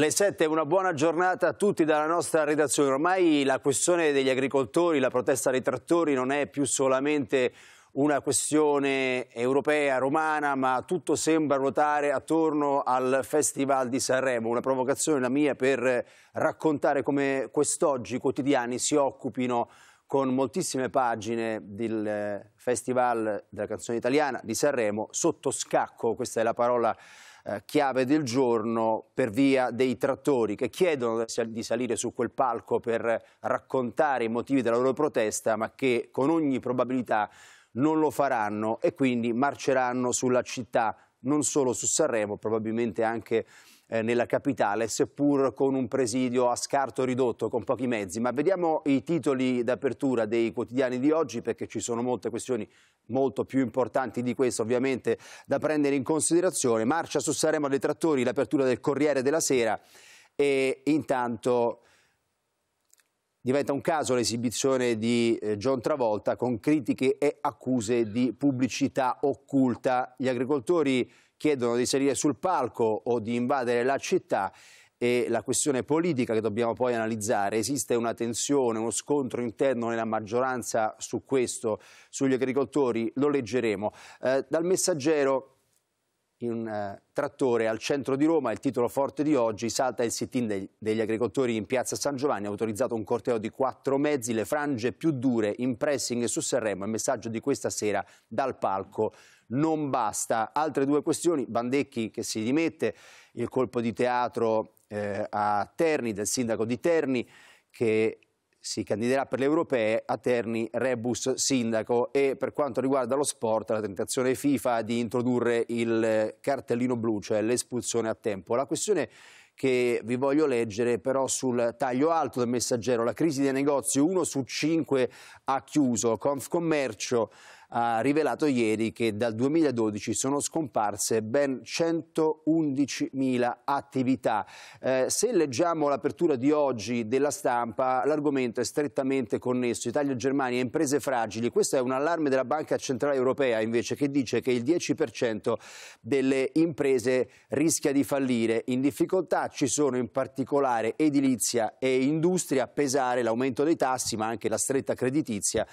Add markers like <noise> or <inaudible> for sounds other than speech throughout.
Le 7, una buona giornata a tutti dalla nostra redazione. Ormai la questione degli agricoltori, la protesta dei trattori non è più solamente una questione europea, romana, ma tutto sembra ruotare attorno al Festival di Sanremo. Una provocazione la mia per raccontare come quest'oggi i quotidiani si occupino con moltissime pagine del Festival della canzone italiana di Sanremo sotto scacco, questa è la parola eh, chiave del giorno per via dei trattori che chiedono di salire su quel palco per raccontare i motivi della loro protesta, ma che con ogni probabilità non lo faranno e quindi marceranno sulla città, non solo su Sanremo, probabilmente anche eh, nella capitale, seppur con un presidio a scarto ridotto, con pochi mezzi. Ma vediamo i titoli d'apertura dei quotidiani di oggi, perché ci sono molte questioni molto più importanti di questo ovviamente da prendere in considerazione. Marcia su Saremo dei trattori, l'apertura del Corriere della Sera e intanto... Diventa un caso l'esibizione di eh, John Travolta con critiche e accuse di pubblicità occulta. Gli agricoltori chiedono di salire sul palco o di invadere la città e la questione politica che dobbiamo poi analizzare. Esiste una tensione, uno scontro interno nella maggioranza su questo, sugli agricoltori? Lo leggeremo. Eh, dal messaggero in un eh, trattore al centro di Roma, il titolo forte di oggi, salta il sit-in degli, agricoltori in piazza San Giovanni, ha autorizzato un corteo di quattro mezzi, le frange più dure in pressing su Sanremo, il messaggio di questa sera dal palco non basta. Altre due questioni, Bandecchi che si dimette, il colpo di teatro eh, a Terni, del sindaco di Terni, che si candiderà per le europee a Terni Rebus Sindaco e per quanto riguarda lo sport la tentazione FIFA di introdurre il cartellino blu, cioè l'espulsione a tempo. La questione che vi voglio leggere però sul taglio alto del messaggero, la crisi dei negozi, uno su cinque ha chiuso, Confcommercio ha rivelato ieri che dal 2012 sono scomparse ben 111.000 attività. Eh, se leggiamo l'apertura di oggi della stampa, l'argomento è strettamente connesso. Italia, Germania, imprese fragili. Questo è un allarme della Banca Centrale Europea, invece, che dice che il 10% delle imprese rischia di fallire. In difficoltà ci sono in particolare edilizia e industria, a pesare l'aumento dei tassi, ma anche la stretta creditizia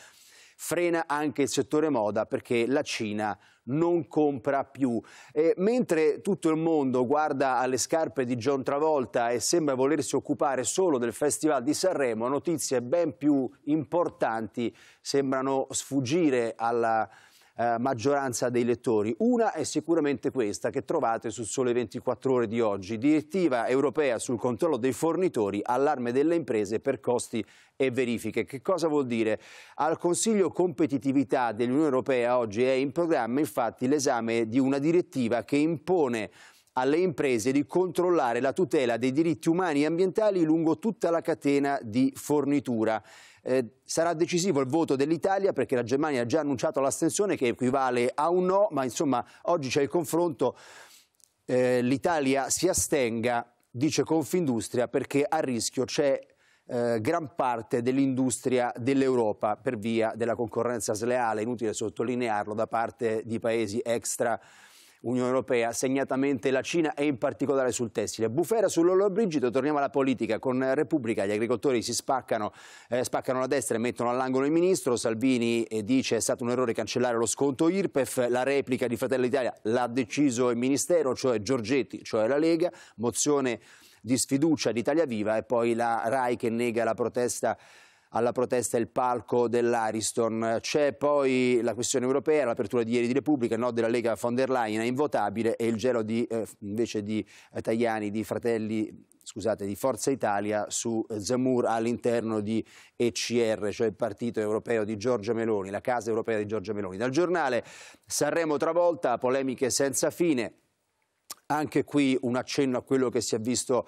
frena anche il settore moda perché la Cina non compra più. E mentre tutto il mondo guarda alle scarpe di John Travolta e sembra volersi occupare solo del Festival di Sanremo, notizie ben più importanti sembrano sfuggire alla eh, maggioranza dei lettori. Una è sicuramente questa che trovate su Sole 24 Ore di oggi, direttiva europea sul controllo dei fornitori, allarme delle imprese per costi e verifiche. Che cosa vuol dire? Al Consiglio Competitività dell'Unione Europea oggi è in programma infatti l'esame di una direttiva che impone alle imprese di controllare la tutela dei diritti umani e ambientali lungo tutta la catena di fornitura. Eh, sarà decisivo il voto dell'Italia perché la Germania ha già annunciato l'astensione che equivale a un no, ma insomma oggi c'è il confronto. Eh, L'Italia si astenga, dice Confindustria, perché a rischio c'è eh, gran parte dell'industria dell'Europa per via della concorrenza sleale, inutile sottolinearlo, da parte di paesi extra europei Unione Europea, segnatamente la Cina e in particolare sul tessile. Bufera sull'Olo Brigido, torniamo alla politica. Con Repubblica gli agricoltori si spaccano, eh, spaccano la destra e mettono all'angolo il ministro. Salvini eh, dice è stato un errore cancellare lo sconto IRPEF. La replica di Fratelli d'Italia l'ha deciso il ministero, cioè Giorgetti, cioè la Lega. Mozione di sfiducia di Italia Viva e poi la RAI che nega la protesta alla protesta il palco dell'Ariston. C'è poi la questione europea, l'apertura di ieri di Repubblica, no della Lega von der Leyen è invotabile e il gelo di, eh, invece di eh, Tajani, di Fratelli scusate, di Forza Italia su eh, Zamur all'interno di ECR, cioè il partito europeo di Giorgia Meloni, la casa europea di Giorgia Meloni. Dal giornale Sanremo travolta, polemiche senza fine. Anche qui un accenno a quello che si è visto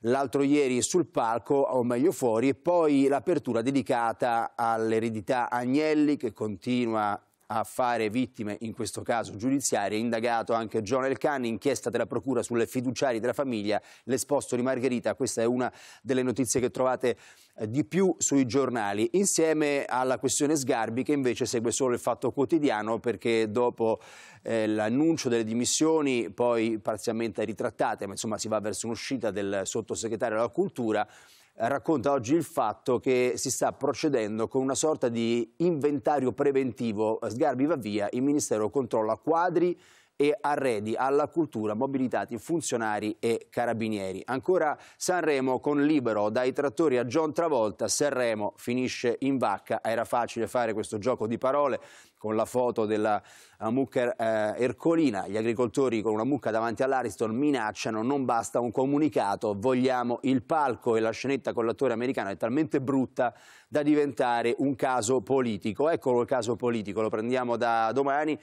l'altro ieri sul palco, o meglio fuori, e poi l'apertura dedicata all'eredità Agnelli che continua a fare vittime, in questo caso giudiziarie, indagato anche John Elkann, inchiesta della Procura sulle fiduciarie della famiglia, l'esposto di Margherita, questa è una delle notizie che trovate eh, di più sui giornali, insieme alla questione Sgarbi che invece segue solo il fatto quotidiano perché dopo eh, l'annuncio delle dimissioni, poi parzialmente ritrattate, ma insomma si va verso un'uscita del sottosegretario alla cultura, racconta oggi il fatto che si sta procedendo con una sorta di inventario preventivo. Sgarbi va via, il Ministero controlla quadri, e arredi alla cultura mobilitati funzionari e carabinieri. Ancora Sanremo con Libero, dai trattori a John Travolta, Sanremo finisce in vacca, era facile fare questo gioco di parole con la foto della eh, mucca eh, ercolina, gli agricoltori con una mucca davanti all'Ariston minacciano, non basta un comunicato, vogliamo il palco e la scenetta con l'attore americano è talmente brutta da diventare un caso politico. Eccolo il caso politico, lo prendiamo da domani.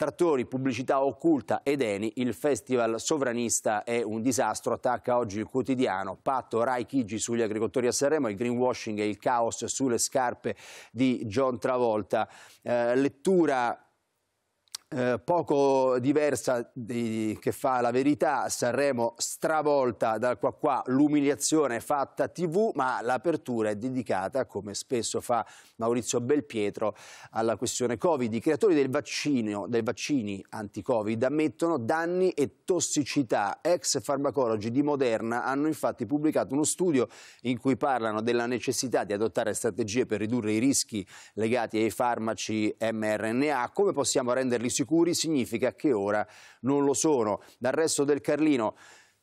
Trattori, pubblicità occulta ed Eni, il festival sovranista è un disastro, attacca oggi il quotidiano, patto Rai Chigi sugli agricoltori a Sanremo, il greenwashing e il caos sulle scarpe di John Travolta. Eh, lettura eh, poco diversa di, che fa la verità, Sanremo stravolta dal qua qua, l'umiliazione fatta tv, ma l'apertura è dedicata, come spesso fa Maurizio Belpietro, alla questione Covid. I creatori del vaccino, dei vaccini anti-Covid ammettono danni e tossicità. Ex farmacologi di Moderna hanno infatti pubblicato uno studio in cui parlano della necessità di adottare strategie per ridurre i rischi legati ai farmaci mRNA, come possiamo renderli sicuri sicuri significa che ora non lo sono. Dal resto del Carlino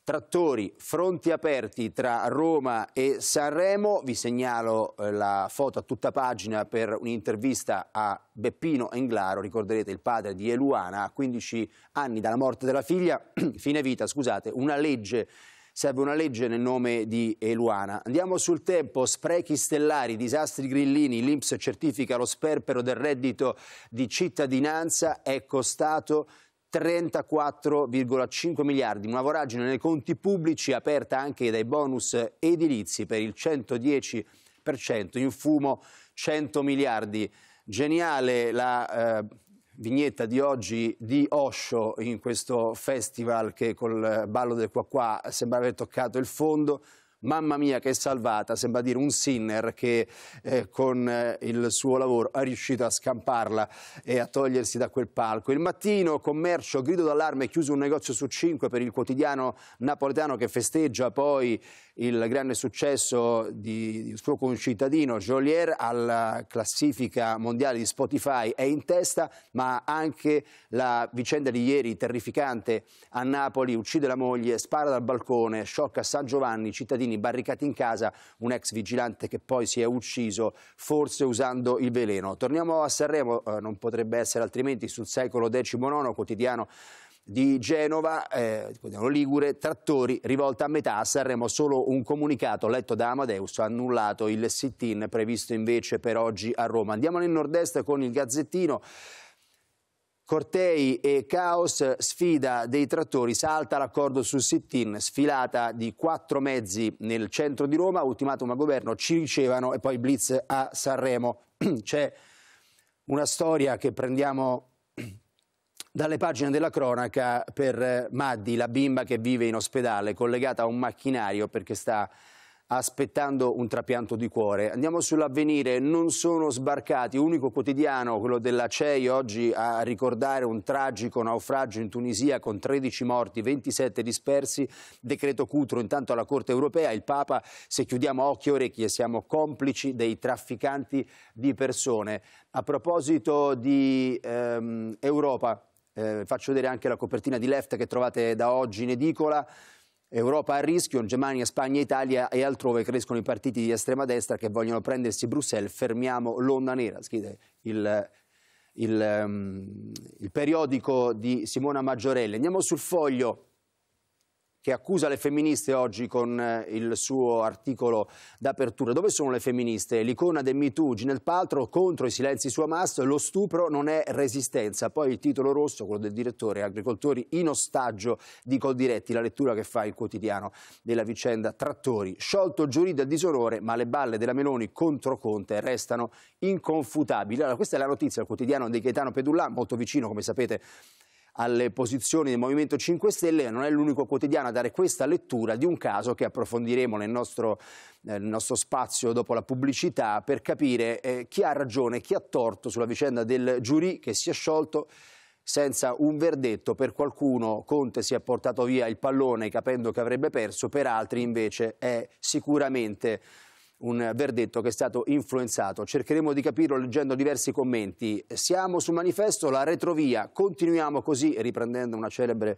trattori, fronti aperti tra Roma e Sanremo. Vi segnalo eh, la foto a tutta pagina per un'intervista a Beppino Englaro, ricorderete il padre di Eluana, a 15 anni dalla morte della figlia, <clears throat> fine vita, scusate, una legge Serve una legge nel nome di Eluana. Andiamo sul tempo, sprechi stellari, disastri grillini, l'Inps certifica lo sperpero del reddito di cittadinanza, è costato 34,5 miliardi, una voragine nei conti pubblici aperta anche dai bonus edilizi per il 110%, in fumo 100 miliardi. Geniale la... Eh, vignetta di oggi di Osho in questo festival che col ballo del qua qua sembra aver toccato il fondo. Mamma mia che è salvata, sembra dire un Sinner che eh, con eh, il suo lavoro è riuscito a scamparla e a togliersi da quel palco. Il mattino, commercio, grido d'allarme, chiuso un negozio su cinque per il quotidiano napoletano che festeggia poi il grande successo di, di suo concittadino Joliet alla classifica mondiale di Spotify è in testa, ma anche la vicenda di ieri terrificante a Napoli, uccide la moglie, spara dal balcone, sciocca San Giovanni, cittadini barricati in casa, un ex vigilante che poi si è ucciso, forse usando il veleno. Torniamo a Sanremo, eh, non potrebbe essere altrimenti, sul secolo XIX quotidiano di Genova, eh, Ligure, trattori, rivolta a metà, a Sanremo solo un comunicato letto da Amadeus ha annullato il sit-in previsto invece per oggi a Roma. Andiamo nel nord-est con il Gazzettino. Cortei e Caos, sfida dei trattori, salta l'accordo sul sit-in, sfilata di quattro mezzi nel centro di Roma, ultimatum a governo, ci ricevano e poi blitz a Sanremo. <clears throat> C'è una storia che prendiamo dalle pagine della cronaca per eh, Maddi, la bimba che vive in ospedale, collegata a un macchinario perché sta aspettando un trapianto di cuore. Andiamo sull'avvenire, non sono sbarcati, unico quotidiano, quello della CEI, oggi a ricordare un tragico naufragio in Tunisia con 13 morti, 27 dispersi, decreto Cutro, intanto alla Corte Europea, il Papa, se chiudiamo occhi e orecchie, siamo complici dei trafficanti di persone. A proposito di ehm, Europa, eh, faccio vedere anche la copertina di Left che trovate da oggi in edicola. Europa a rischio, Germania, Spagna, Italia e altrove crescono i partiti di estrema destra che vogliono prendersi Bruxelles, fermiamo l'onda nera, scrive il, il, um, il periodico di Simona Maggiorelli. Andiamo sul foglio che accusa le femministe oggi con eh, il suo articolo d'apertura. Dove sono le femministe? L'icona del Me Too, Ginel Paltro, contro i silenzi su Hamas, lo stupro non è resistenza. Poi il titolo rosso, quello del direttore, agricoltori in ostaggio di Coldiretti, la lettura che fa il quotidiano della vicenda Trattori. Sciolto giurì del disonore, ma le balle della Meloni contro Conte restano inconfutabili. Allora, questa è la notizia, del quotidiano di Gaetano Pedullà, molto vicino, come sapete, alle posizioni del Movimento 5 Stelle, non è l'unico quotidiano a dare questa lettura di un caso che approfondiremo nel nostro, eh, nel nostro spazio dopo la pubblicità per capire eh, chi ha ragione, chi ha torto sulla vicenda del giurì che si è sciolto senza un verdetto. Per qualcuno Conte si è portato via il pallone capendo che avrebbe perso, per altri invece è sicuramente un verdetto che è stato influenzato. Cercheremo di capirlo leggendo diversi commenti. Siamo sul manifesto La retrovia, continuiamo così riprendendo celebre,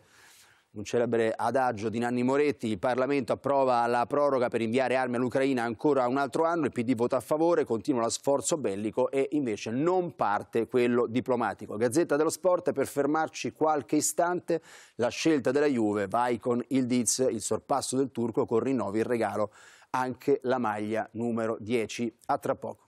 un celebre adagio di Nanni Moretti, il Parlamento approva la proroga per inviare armi all'Ucraina ancora un altro anno, il PD vota a favore, continua lo sforzo bellico e invece non parte quello diplomatico. Gazzetta dello Sport, per fermarci qualche istante, la scelta della Juve, vai con il Diz, il sorpasso del turco con rinnovi il regalo anche la maglia numero 10. A tra poco.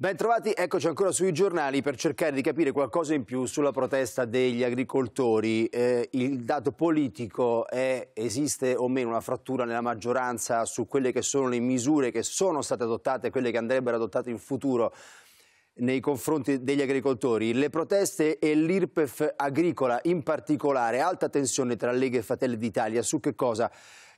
Bentrovati, eccoci ancora sui giornali per cercare di capire qualcosa in più sulla protesta degli agricoltori. Eh, il dato politico è esiste o meno una frattura nella maggioranza su quelle che sono le misure che sono state adottate e quelle che andrebbero adottate in futuro nei confronti degli agricoltori. Le proteste e l'IRPEF agricola in particolare, alta tensione tra Lega e Fratelli d'Italia, su che cosa?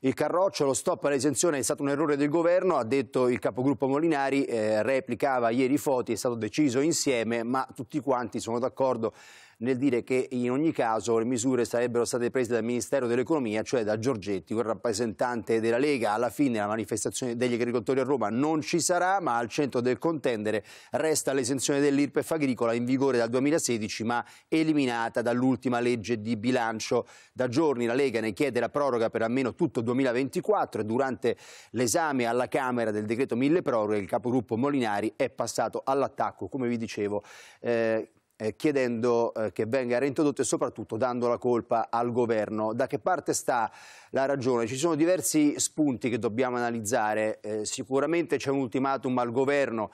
il Carroccio, lo stop all'esenzione è stato un errore del governo, ha detto il capogruppo Molinari, eh, replicava ieri Foti, è stato deciso insieme, ma tutti quanti sono d'accordo nel dire che in ogni caso le misure sarebbero state prese dal Ministero dell'Economia, cioè da Giorgetti, quel rappresentante della Lega. Alla fine la manifestazione degli agricoltori a Roma non ci sarà, ma al centro del contendere resta l'esenzione dell'IRPEF agricola in vigore dal 2016, ma eliminata dall'ultima legge di bilancio. Da giorni la Lega ne chiede la proroga per almeno tutto il 2024 e durante l'esame alla Camera del decreto mille proroghe il capogruppo Molinari è passato all'attacco, come vi dicevo, eh, eh, chiedendo eh, che venga reintrodotto e soprattutto dando la colpa al governo. Da che parte sta la ragione? Ci sono diversi spunti che dobbiamo analizzare, eh, sicuramente c'è un ultimatum al governo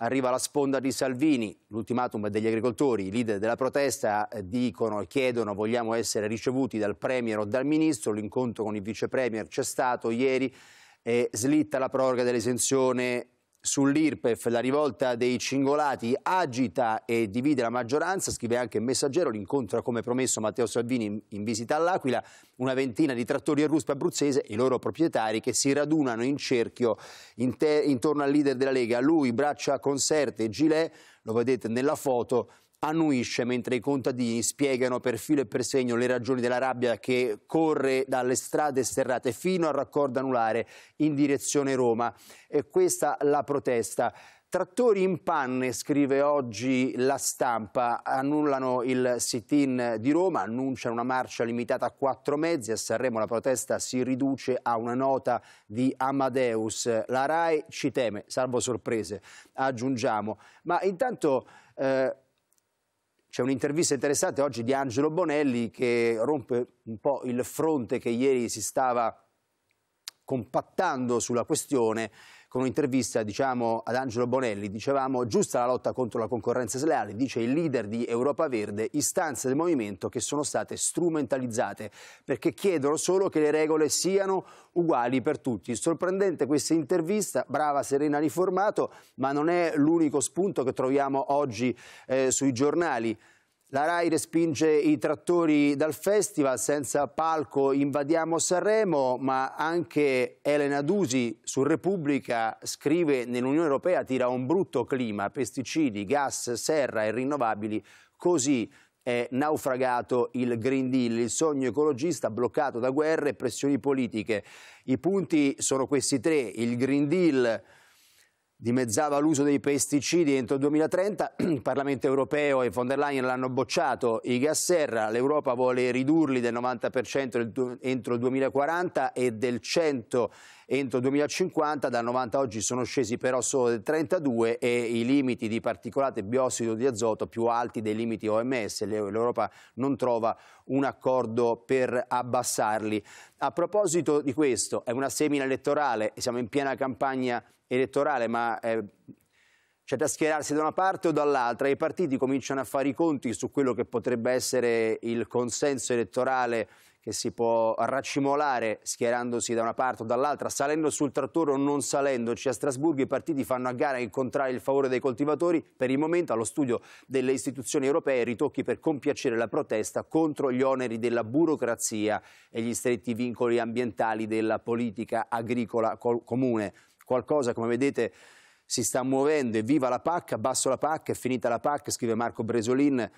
arriva la sponda di Salvini, l'ultimatum degli agricoltori, i leader della protesta eh, dicono e chiedono vogliamo essere ricevuti dal Premier o dal Ministro, l'incontro con il Vice Premier c'è stato ieri, eh, slitta la proroga dell'esenzione sull'IRPEF, la rivolta dei cingolati agita e divide la maggioranza, scrive anche il messaggero, l'incontra come promesso Matteo Salvini in, visita all'Aquila, una ventina di trattori e ruspe abruzzese e i loro proprietari che si radunano in cerchio intorno al leader della Lega, lui, braccia conserte, gilet, lo vedete nella foto, annuisce mentre i contadini spiegano per filo e per segno le ragioni della rabbia che corre dalle strade sterrate fino al raccordo anulare in direzione Roma. E questa la protesta. Trattori in panne, scrive oggi la stampa, annullano il sit-in di Roma, annunciano una marcia limitata a quattro mezzi, a Sanremo la protesta si riduce a una nota di Amadeus, la RAI ci teme, salvo sorprese, aggiungiamo. Ma intanto... Eh, c'è un'intervista interessante oggi di Angelo Bonelli che rompe un po' il fronte che ieri si stava compattando sulla questione con un'intervista diciamo, ad Angelo Bonelli, dicevamo giusta la lotta contro la concorrenza sleale, dice il leader di Europa Verde, istanze del movimento che sono state strumentalizzate perché chiedono solo che le regole siano uguali per tutti. Sorprendente questa intervista, brava Serena Riformato, ma non è l'unico spunto che troviamo oggi eh, sui giornali. La RAI respinge i trattori dal festival, senza palco invadiamo Sanremo, ma anche Elena Dusi su Repubblica scrive nell'Unione Europea tira un brutto clima, pesticidi, gas, serra e rinnovabili, così è naufragato il Green Deal, il sogno ecologista bloccato da guerre e pressioni politiche. I punti sono questi tre, il Green Deal dimezzava l'uso dei pesticidi entro il 2030, <clears throat> il Parlamento europeo e von der Leyen l'hanno bocciato, i gas serra, l'Europa vuole ridurli del 90% entro il 2040 e del 100% entro il 2050, dal 90 oggi sono scesi però solo del 32 e i limiti di particolate biossido di azoto più alti dei limiti OMS, l'Europa non trova un accordo per abbassarli. A proposito di questo, è una semina elettorale, siamo in piena campagna elettorale, elettorale, ma eh, c'è da schierarsi da una parte o dall'altra. I partiti cominciano a fare i conti su quello che potrebbe essere il consenso elettorale che si può racimolare schierandosi da una parte o dall'altra, salendo sul trattore o non salendoci a Strasburgo, i partiti fanno a gara a incontrare il favore dei coltivatori, per il momento allo studio delle istituzioni europee ritocchi per compiacere la protesta contro gli oneri della burocrazia e gli stretti vincoli ambientali della politica agricola comune qualcosa, come vedete, si sta muovendo e viva la PAC, abbasso la PAC, è finita la PAC, scrive Marco Bresolin,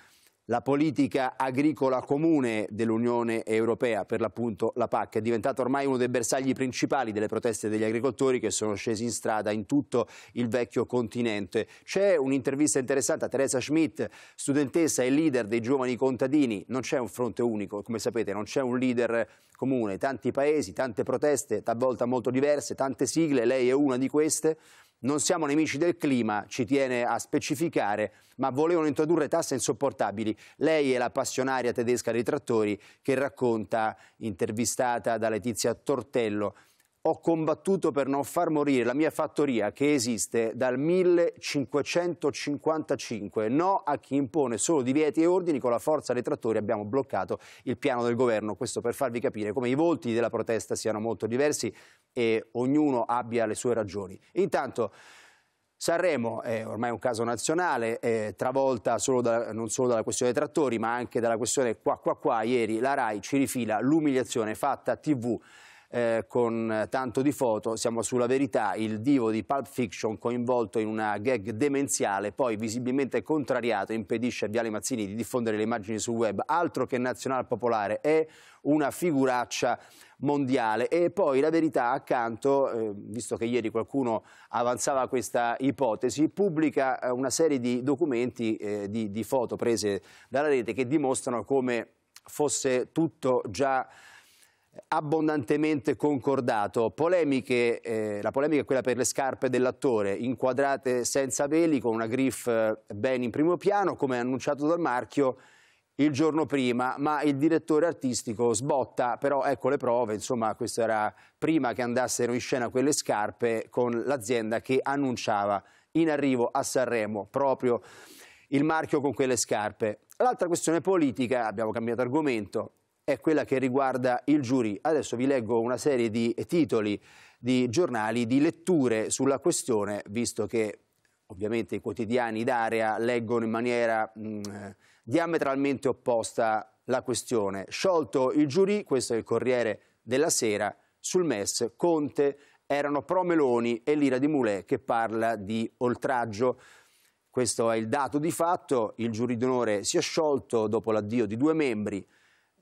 la politica agricola comune dell'Unione Europea, per l'appunto la PAC, è diventata ormai uno dei bersagli principali delle proteste degli agricoltori che sono scesi in strada in tutto il vecchio continente. C'è un'intervista interessante a Teresa Schmidt, studentessa e leader dei giovani contadini. Non c'è un fronte unico, come sapete, non c'è un leader comune. Tanti paesi, tante proteste, talvolta molto diverse, tante sigle, lei è una di queste non siamo nemici del clima, ci tiene a specificare, ma volevano introdurre tasse insopportabili. Lei è la passionaria tedesca dei trattori che racconta, intervistata da Letizia Tortello, ho combattuto per non far morire la mia fattoria che esiste dal 1555. No a chi impone solo divieti e ordini, con la forza dei trattori abbiamo bloccato il piano del governo. Questo per farvi capire come i volti della protesta siano molto diversi e ognuno abbia le sue ragioni. Intanto Sanremo è ormai un caso nazionale, è travolta solo da, non solo dalla questione dei trattori, ma anche dalla questione qua qua qua. Ieri la RAI ci rifila l'umiliazione fatta a TV eh, con tanto di foto, siamo sulla verità, il divo di Pulp Fiction coinvolto in una gag demenziale, poi visibilmente contrariato, impedisce a Viale Mazzini di diffondere le immagini sul web, altro che nazionale popolare, è una figuraccia mondiale. E poi la verità accanto, eh, visto che ieri qualcuno avanzava questa ipotesi, pubblica eh, una serie di documenti, eh, di, di foto prese dalla rete che dimostrano come fosse tutto già abbondantemente concordato. Polemiche, eh, la polemica è quella per le scarpe dell'attore, inquadrate senza veli con una griff ben in primo piano, come annunciato dal marchio il giorno prima, ma il direttore artistico sbotta, però ecco le prove, insomma questo era prima che andassero in scena quelle scarpe con l'azienda che annunciava in arrivo a Sanremo proprio il marchio con quelle scarpe. L'altra questione politica, abbiamo cambiato argomento, è quella che riguarda il giurì. Adesso vi leggo una serie di titoli di giornali, di letture sulla questione, visto che ovviamente i quotidiani d'area leggono in maniera mh, mm, diametralmente opposta la questione. Sciolto il giurì, questo è il Corriere della Sera, sul MES Conte erano pro Meloni e l'ira di Mulè che parla di oltraggio. Questo è il dato di fatto, il giurì d'onore si è sciolto dopo l'addio di due membri,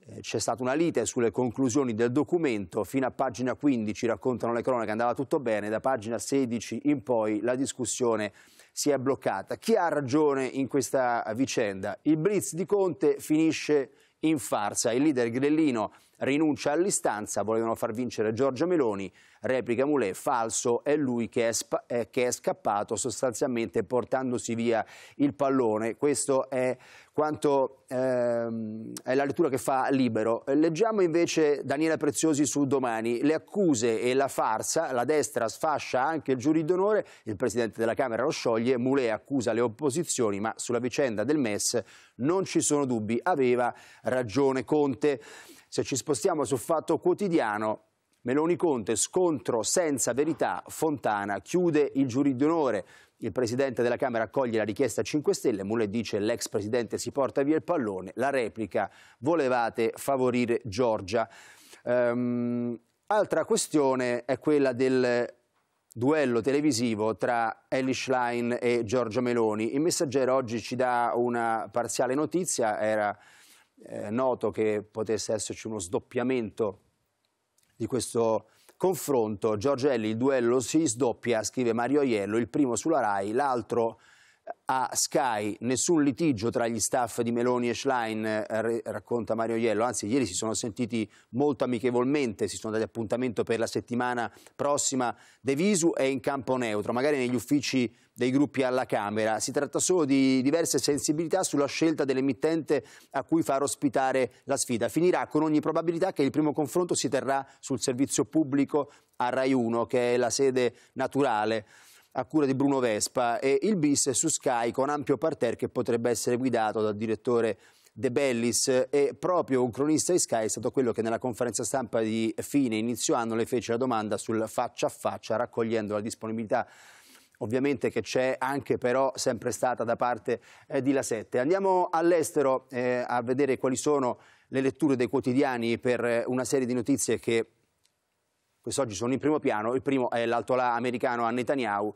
eh, c'è stata una lite sulle conclusioni del documento, fino a pagina 15 raccontano le cronache andava tutto bene, da pagina 16 in poi la discussione si è bloccata. Chi ha ragione in questa vicenda? Il blitz di Conte finisce in farsa, il leader grellino rinuncia all'istanza, volevano far vincere Giorgia Meloni, replica Moulet, falso, è lui che è, eh, che è scappato sostanzialmente portandosi via il pallone. Questo è quanto ehm, è la lettura che fa Libero. Leggiamo invece Daniela Preziosi su domani. Le accuse e la farsa, la destra sfascia anche il giurì d'onore, il presidente della Camera lo scioglie, Moulet accusa le opposizioni, ma sulla vicenda del MES non ci sono dubbi, aveva ragione Conte. Se ci spostiamo sul fatto quotidiano, Meloni Conte, scontro senza verità, Fontana chiude il giurì d'onore. Il presidente della Camera accoglie la richiesta 5 Stelle, Mule dice l'ex presidente si porta via il pallone, la replica volevate favorire Giorgia. Um, altra questione è quella del duello televisivo tra Ellie Schlein e Giorgia Meloni. Il messaggero oggi ci dà una parziale notizia, era eh, noto che potesse esserci uno sdoppiamento di questo confronto. Giorgelli, il duello si sdoppia, scrive Mario Aiello, il primo sulla RAI, l'altro a Sky nessun litigio tra gli staff di Meloni e Schlein, eh, racconta Mario Iello, anzi ieri si sono sentiti molto amichevolmente, si sono dati appuntamento per la settimana prossima, De Visu è in campo neutro, magari negli uffici dei gruppi alla Camera, si tratta solo di diverse sensibilità sulla scelta dell'emittente a cui far ospitare la sfida. Finirà con ogni probabilità che il primo confronto si terrà sul servizio pubblico a Rai 1, che è la sede naturale a cura di Bruno Vespa e il bis è su Sky con ampio parterre che potrebbe essere guidato dal direttore De Bellis e proprio un cronista di Sky è stato quello che nella conferenza stampa di fine inizio anno le fece la domanda sul faccia a faccia raccogliendo la disponibilità ovviamente che c'è anche però sempre stata da parte eh, di La Sette. Andiamo all'estero eh, a vedere quali sono le letture dei quotidiani per eh, una serie di notizie che quest'oggi sono in primo piano, il primo è l'altolà americano a Netanyahu,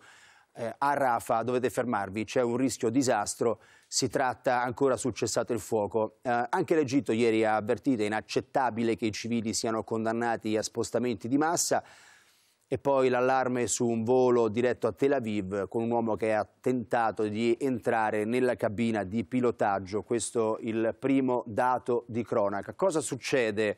eh, a Rafa dovete fermarvi, c'è un rischio disastro, si tratta ancora sul cessato il fuoco. Eh, anche l'Egitto ieri ha avvertito, è inaccettabile che i civili siano condannati a spostamenti di massa e poi l'allarme su un volo diretto a Tel Aviv con un uomo che ha tentato di entrare nella cabina di pilotaggio, questo è il primo dato di cronaca. Cosa succede?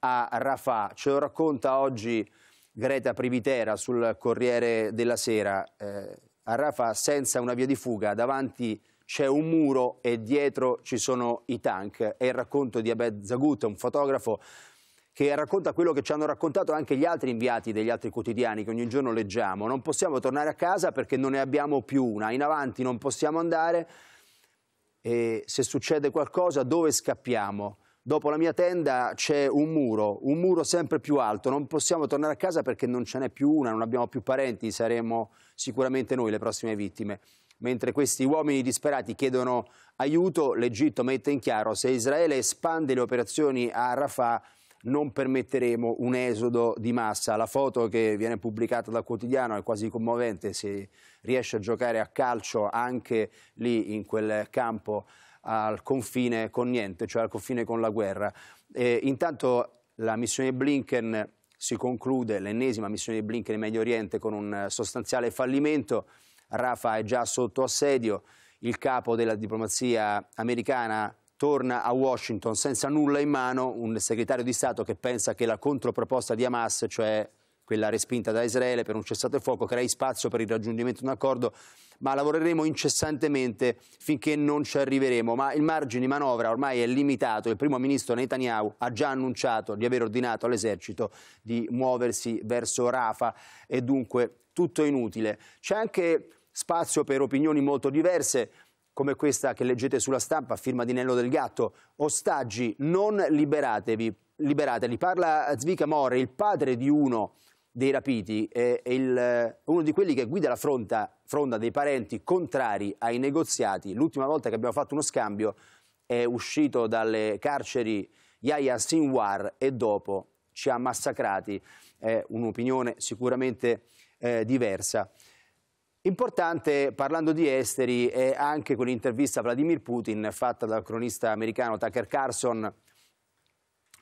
a Rafah. Ce lo racconta oggi Greta Privitera sul Corriere della Sera. Eh, a Rafah senza una via di fuga, davanti c'è un muro e dietro ci sono i tank. È il racconto di Abed Zagut, un fotografo che racconta quello che ci hanno raccontato anche gli altri inviati degli altri quotidiani che ogni giorno leggiamo. Non possiamo tornare a casa perché non ne abbiamo più una, in avanti non possiamo andare e se succede qualcosa dove scappiamo? dopo la mia tenda c'è un muro, un muro sempre più alto, non possiamo tornare a casa perché non ce n'è più una, non abbiamo più parenti, saremo sicuramente noi le prossime vittime. Mentre questi uomini disperati chiedono aiuto, l'Egitto mette in chiaro se Israele espande le operazioni a Rafah non permetteremo un esodo di massa. La foto che viene pubblicata dal quotidiano è quasi commovente, si riesce a giocare a calcio anche lì in quel campo al confine con niente, cioè al confine con la guerra. E intanto la missione Blinken si conclude, l'ennesima missione Blinken in Medio Oriente, con un sostanziale fallimento. Rafa è già sotto assedio, il capo della diplomazia americana torna a Washington senza nulla in mano, un segretario di Stato che pensa che la controproposta di Hamas, cioè quella respinta da Israele per un cessato il fuoco, crei spazio per il raggiungimento di un accordo, ma lavoreremo incessantemente finché non ci arriveremo. Ma il margine di manovra ormai è limitato. Il primo ministro Netanyahu ha già annunciato di aver ordinato all'esercito di muoversi verso Rafa e dunque tutto inutile. C'è anche spazio per opinioni molto diverse come questa che leggete sulla stampa, firma di Nello del Gatto, ostaggi non liberatevi, liberateli. Parla Zvika More, il padre di uno dei rapiti è, il, eh, uno di quelli che guida la fronta, fronda dei parenti contrari ai negoziati. L'ultima volta che abbiamo fatto uno scambio è uscito dalle carceri Yaya Sinwar e dopo ci ha massacrati. È un'opinione sicuramente eh, diversa. Importante, parlando di esteri, è anche quell'intervista a Vladimir Putin fatta dal cronista americano Tucker Carson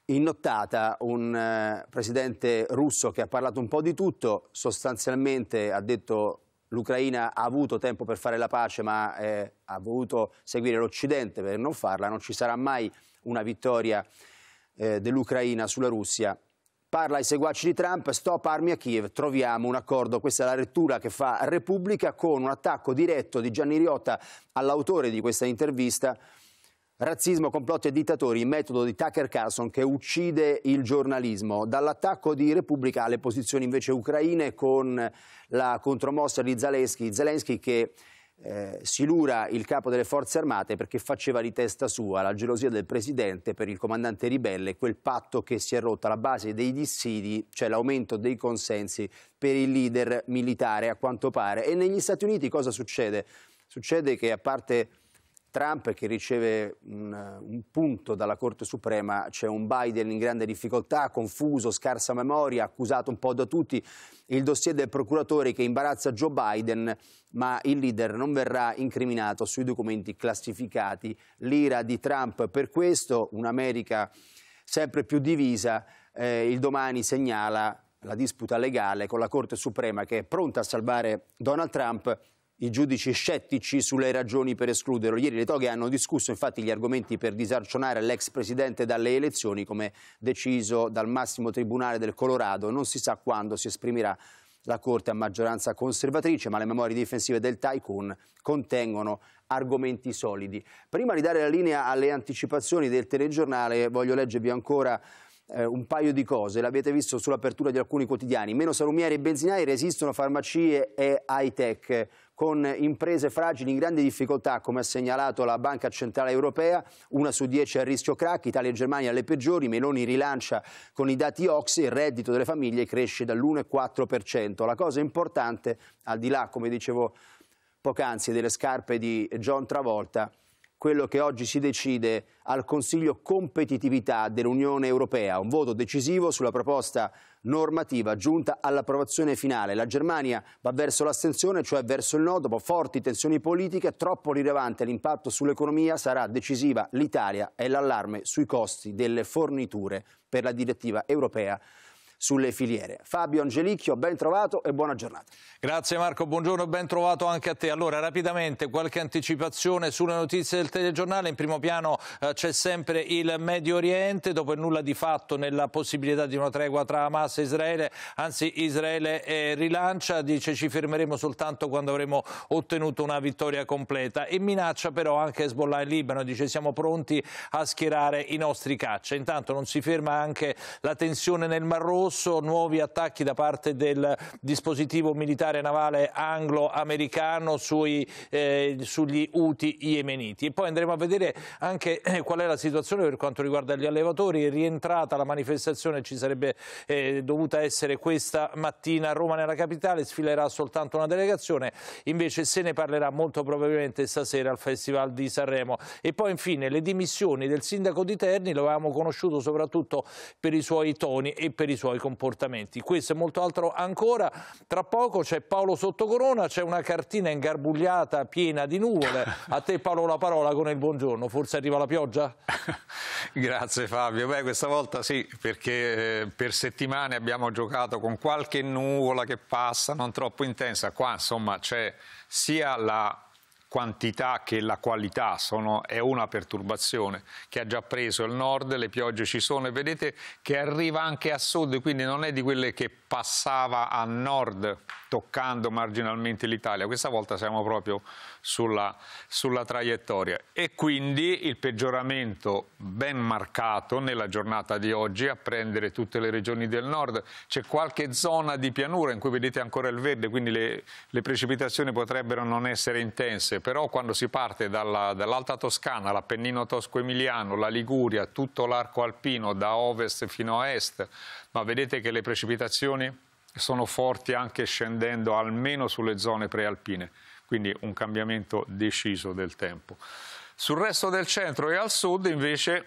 in nottata un eh, presidente russo che ha parlato un po' di tutto, sostanzialmente ha detto l'Ucraina ha avuto tempo per fare la pace ma eh, ha voluto seguire l'Occidente per non farla, non ci sarà mai una vittoria eh, dell'Ucraina sulla Russia. Parla ai seguaci di Trump, stop armi a Kiev, troviamo un accordo. Questa è la lettura che fa Repubblica con un attacco diretto di Gianni Riotta all'autore di questa intervista Razzismo, complotti e dittatori, il metodo di Tucker Carlson che uccide il giornalismo. Dall'attacco di Repubblica alle posizioni invece ucraine con la contromossa di Zelensky, Zelensky che eh, silura il capo delle forze armate perché faceva di testa sua la gelosia del presidente per il comandante ribelle, quel patto che si è rotto alla base dei dissidi, cioè l'aumento dei consensi per il leader militare a quanto pare. E negli Stati Uniti cosa succede? Succede che a parte Trump che riceve un, un punto dalla Corte Suprema, c'è un Biden in grande difficoltà, confuso, scarsa memoria, accusato un po' da tutti, il dossier del procuratore che imbarazza Joe Biden, ma il leader non verrà incriminato sui documenti classificati, l'ira di Trump per questo, un'America sempre più divisa, eh, il domani segnala la disputa legale con la Corte Suprema che è pronta a salvare Donald Trump i giudici scettici sulle ragioni per escluderlo. Ieri le toghe hanno discusso infatti gli argomenti per disarcionare l'ex presidente dalle elezioni, come deciso dal massimo tribunale del Colorado. Non si sa quando si esprimerà la Corte a maggioranza conservatrice, ma le memorie difensive del tycoon contengono argomenti solidi. Prima di dare la linea alle anticipazioni del telegiornale, voglio leggervi ancora eh, un paio di cose, l'avete visto sull'apertura di alcuni quotidiani, meno salumieri e benzinai resistono farmacie e high tech con imprese fragili in grande difficoltà, come ha segnalato la Banca Centrale Europea, una su dieci a rischio crack, Italia e Germania le peggiori, Meloni rilancia con i dati Oxy, il reddito delle famiglie cresce dall'1,4%. La cosa importante, al di là, come dicevo poc'anzi, delle scarpe di John Travolta, quello che oggi si decide al Consiglio Competitività dell'Unione Europea, un voto decisivo sulla proposta normativa giunta all'approvazione finale. La Germania va verso l'astensione, cioè verso il no, dopo forti tensioni politiche, troppo rilevante l'impatto sull'economia, sarà decisiva l'Italia e l'allarme sui costi delle forniture per la direttiva europea sulle filiere. Fabio Angelicchio, ben trovato e buona giornata. Grazie Marco, buongiorno e ben trovato anche a te. Allora, rapidamente qualche anticipazione sulle notizie del telegiornale. In primo piano eh, c'è sempre il Medio Oriente, dopo il nulla di fatto nella possibilità di una tregua tra Hamas e Israele, anzi Israele eh, rilancia, dice ci fermeremo soltanto quando avremo ottenuto una vittoria completa e minaccia però anche Hezbollah in Libano, dice siamo pronti a schierare i nostri caccia. Intanto non si ferma anche la tensione nel Mar Rosso, rosso, nuovi attacchi da parte del dispositivo militare navale anglo-americano eh, sugli Houthi yemeniti. E poi andremo a vedere anche eh, qual è la situazione per quanto riguarda gli allevatori. È rientrata la manifestazione, ci sarebbe eh, dovuta essere questa mattina a Roma nella capitale, sfilerà soltanto una delegazione, invece se ne parlerà molto probabilmente stasera al Festival di Sanremo. E poi infine le dimissioni del sindaco di Terni, lo avevamo conosciuto soprattutto per i suoi toni e per i suoi suoi comportamenti. Questo e molto altro ancora. Tra poco c'è Paolo Sottocorona, c'è una cartina ingarbugliata piena di nuvole. A te Paolo la parola con il buongiorno, forse arriva la pioggia? <laughs> Grazie Fabio, Beh, questa volta sì, perché eh, per settimane abbiamo giocato con qualche nuvola che passa, non troppo intensa, qua insomma c'è sia la quantità che la qualità, sono, è una perturbazione che ha già preso il nord, le piogge ci sono e vedete che arriva anche a sud, quindi non è di quelle che passava a nord toccando marginalmente l'Italia, questa volta siamo proprio sulla, sulla, traiettoria e quindi il peggioramento ben marcato nella giornata di oggi a prendere tutte le regioni del nord, c'è qualche zona di pianura in cui vedete ancora il verde, quindi le, le precipitazioni potrebbero non essere intense, però quando si parte dall'Alta Toscana, l'Appennino Tosco-Emiliano, la Liguria, tutto l'arco alpino da ovest fino a est, ma vedete che le precipitazioni sono forti anche scendendo almeno sulle zone prealpine, quindi un cambiamento deciso del tempo. Sul resto del centro e al sud invece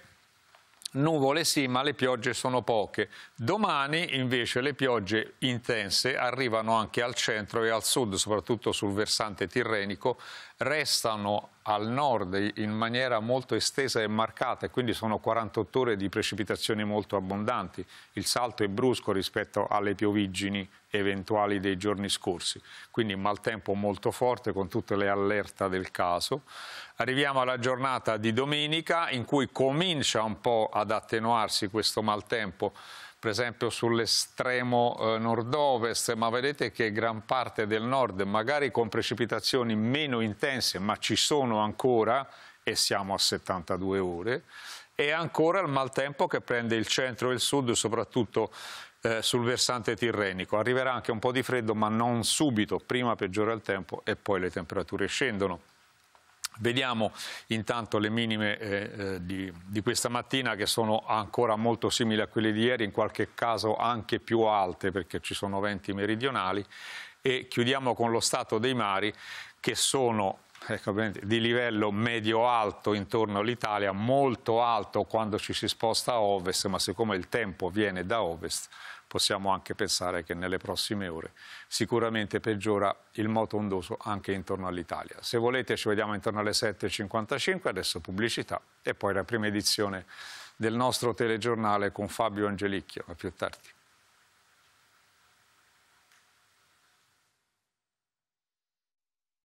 nuvole sì, ma le piogge sono poche. Domani invece le piogge intense arrivano anche al centro e al sud, soprattutto sul versante tirrenico restano al nord in maniera molto estesa e marcata e quindi sono 48 ore di precipitazioni molto abbondanti. Il salto è brusco rispetto alle piovigini eventuali dei giorni scorsi, quindi maltempo molto forte con tutte le allerta del caso. Arriviamo alla giornata di domenica in cui comincia un po' ad attenuarsi questo maltempo per esempio sull'estremo eh, nord-ovest, ma vedete che gran parte del nord, magari con precipitazioni meno intense, ma ci sono ancora e siamo a 72 ore, e ancora il maltempo che prende il centro e il sud, soprattutto eh, sul versante tirrenico. Arriverà anche un po' di freddo, ma non subito, prima peggiora il tempo e poi le temperature scendono. Vediamo intanto le minime eh, eh, di, di, questa mattina che sono ancora molto simili a quelle di ieri, in qualche caso anche più alte perché ci sono venti meridionali e chiudiamo con lo stato dei mari che sono ecco, di livello medio-alto intorno all'Italia, molto alto quando ci si sposta a ovest, ma siccome il tempo viene da ovest possiamo anche pensare che nelle prossime ore sicuramente peggiora il moto ondoso anche intorno all'Italia. Se volete ci vediamo intorno alle 7.55, adesso pubblicità e poi la prima edizione del nostro telegiornale con Fabio Angelicchio, a più tardi.